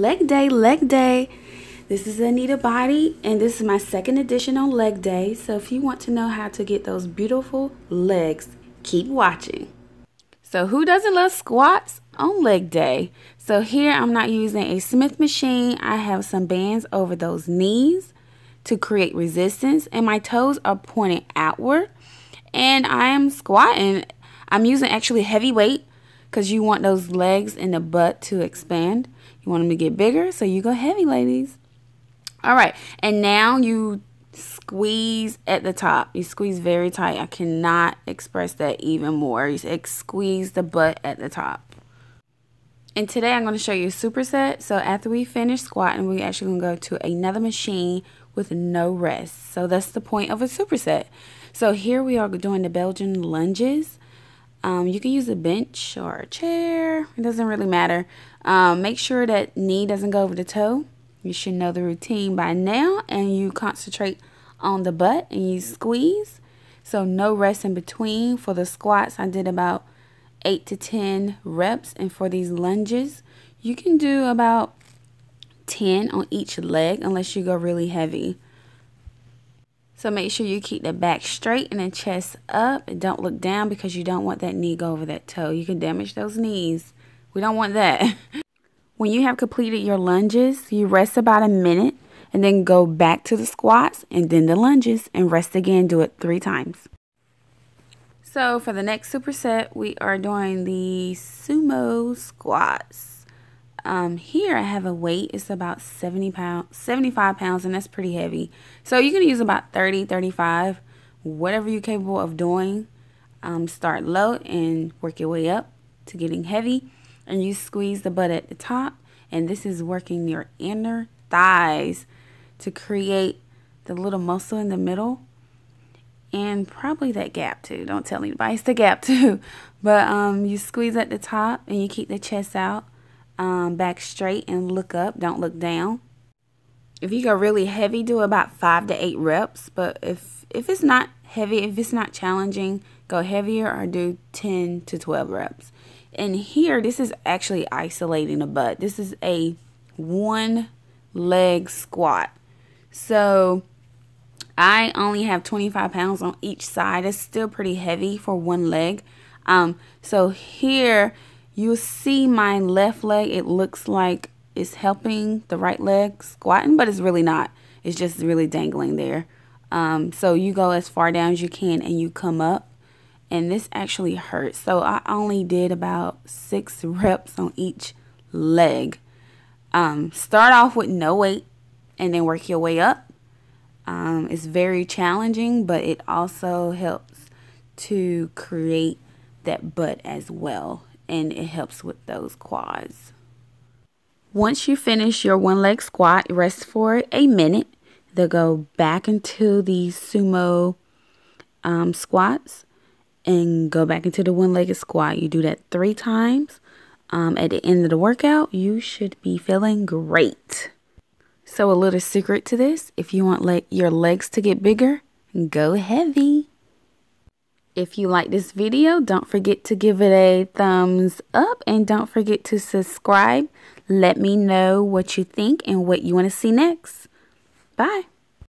leg day, leg day. This is Anita Body, and this is my second edition on leg day. So if you want to know how to get those beautiful legs, keep watching. So who doesn't love squats on leg day? So here I'm not using a Smith machine. I have some bands over those knees to create resistance, and my toes are pointed outward. And I am squatting. I'm using actually heavy weight because you want those legs and the butt to expand. You want them to get bigger, so you go heavy, ladies. All right, and now you squeeze at the top. You squeeze very tight. I cannot express that even more. You squeeze the butt at the top. And today I'm going to show you a superset. So after we finish squatting, we're actually going to go to another machine with no rest. So that's the point of a superset. So here we are doing the Belgian lunges. Um, you can use a bench or a chair. It doesn't really matter. Um, make sure that knee doesn't go over the toe. You should know the routine by now. And you concentrate on the butt and you squeeze. So no rest in between. For the squats, I did about 8 to 10 reps. And for these lunges, you can do about 10 on each leg unless you go really heavy. So make sure you keep the back straight and the chest up. And don't look down because you don't want that knee go over that toe. You can damage those knees. We don't want that. when you have completed your lunges, you rest about a minute and then go back to the squats and then the lunges and rest again. Do it three times. So for the next superset, we are doing the sumo squats. Um, here I have a weight. It's about 70 pounds, 75 pounds, and that's pretty heavy. So you can use about 30, 35, whatever you're capable of doing. Um, start low and work your way up to getting heavy. And you squeeze the butt at the top. And this is working your inner thighs to create the little muscle in the middle and probably that gap too. Don't tell anybody it's the gap too. But um, you squeeze at the top and you keep the chest out um, back straight and look up. Don't look down. If you go really heavy, do about five to eight reps. But if, if it's not heavy, if it's not challenging, go heavier or do 10 to 12 reps. And here, this is actually isolating a butt. This is a one leg squat. So I only have 25 pounds on each side. It's still pretty heavy for one leg. Um, so here you see my left leg, it looks like it's helping the right leg squatting, but it's really not. It's just really dangling there. Um, so you go as far down as you can and you come up. And this actually hurts. So I only did about six reps on each leg. Um, start off with no weight and then work your way up. Um, it's very challenging, but it also helps to create that butt as well and it helps with those quads. Once you finish your one leg squat, rest for a minute. Then go back into the sumo um, squats and go back into the one legged squat. You do that three times. Um, at the end of the workout, you should be feeling great. So, a little secret to this if you want le your legs to get bigger, go heavy. If you like this video, don't forget to give it a thumbs up and don't forget to subscribe. Let me know what you think and what you want to see next. Bye.